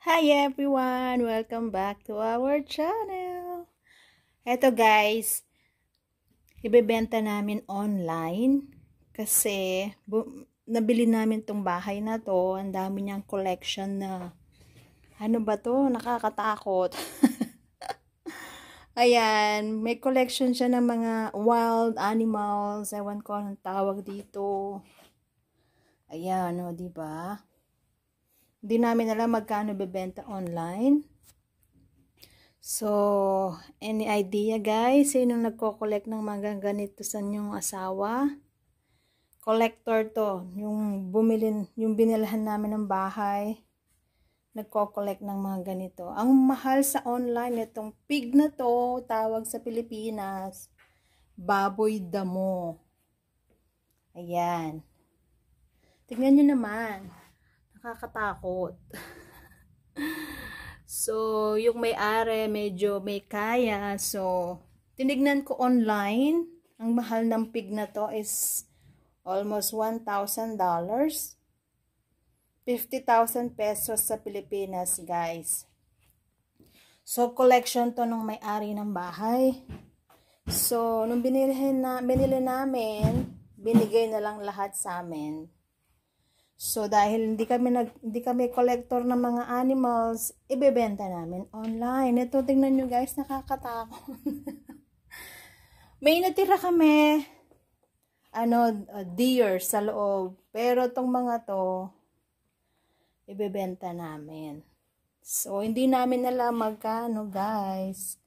Hi everyone! Welcome back to our channel! Eto guys, ibebenta namin online kasi nabili namin tong bahay na to. Ang dami niyang collection na ano ba to? Nakakatakot. Ayan, may collection siya ng mga wild animals. Ewan ko anong tawag dito. Ayan, o, oh, no, diba? Hindi namin alam magkano bebenta online. So, any idea guys? Sino nagko-collect ng mga ganito sa inyong asawa? Collector to. Yung bumilin, yung binilhan namin ng bahay. Nagko-collect ng mga ganito. Ang mahal sa online, itong pig na to, tawag sa Pilipinas, baboy damo. Ayan. Tignan nyo naman nakakatakot. so, yung may-ari medyo may kaya. So, tinignan ko online. Ang mahal ng pig na to is almost $1,000. 50,000 pesos sa Pilipinas, guys. So, collection to nung may-ari ng bahay. So, nung binili, na, binili namin, binigay na lang lahat sa amin. So dahil hindi kami nag hindi kami collector ng mga animals, ibebenta namin online. Ito tingnan niyo guys, nakakatakot. May natira kami ano uh, deer sa loob, pero tong mga to ibebenta namin. So hindi namin alam magkano guys.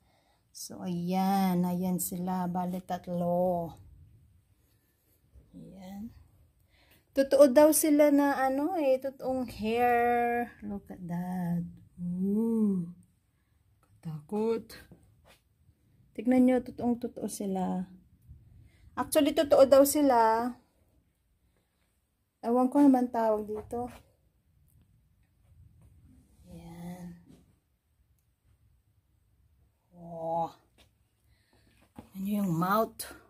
So ayan, ayan sila, bale tatlo. Ayan. Totoo daw sila na ano eh, totoong hair. Look at that. Ooh. Katakot. Tignan nyo, totoong totoo sila. Actually, totoo daw sila. Ewan ko naman tawag dito. Ayan. Oh. Ano yung mouth?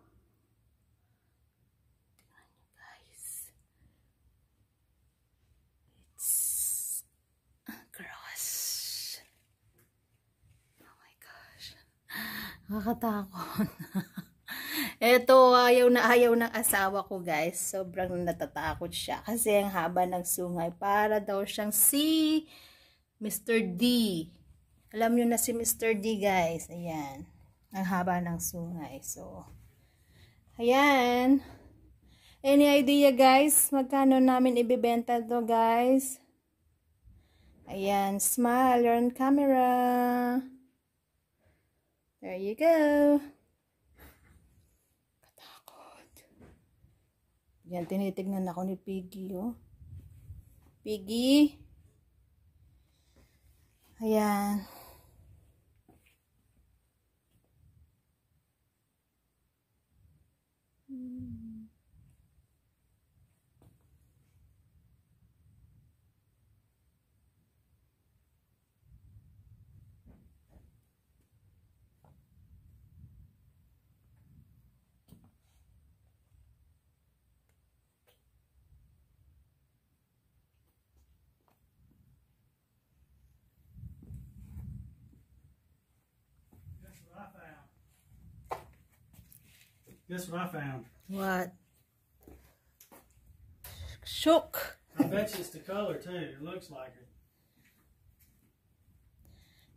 Nakakatakot. Ito, ayaw na ayaw ng asawa ko guys. Sobrang natatakot siya. Kasi ang haba ng sungay. Para daw siyang si Mr. D. Alam nyo na si Mr. D guys. Ayan. Ang haba ng sungay. So, ayan. Any idea guys? Magkano namin ibibenta to guys? Ayan. Smile, you're on camera. There you go. Katakot. Yan, tinitignan ako ni Piggy, oh. Piggy. Ayan. This what I found. What? Shook. I bet you it's the color too. It looks like it.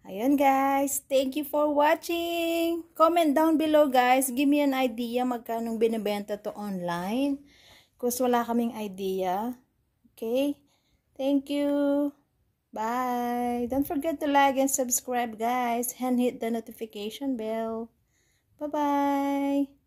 Ayan guys, thank you for watching. Comment down below guys, give me an idea magkano binebenta to online. Kasi wala kaming idea. Okay? Thank you. Bye. Don't forget to like and subscribe guys and hit the notification bell. Bye-bye.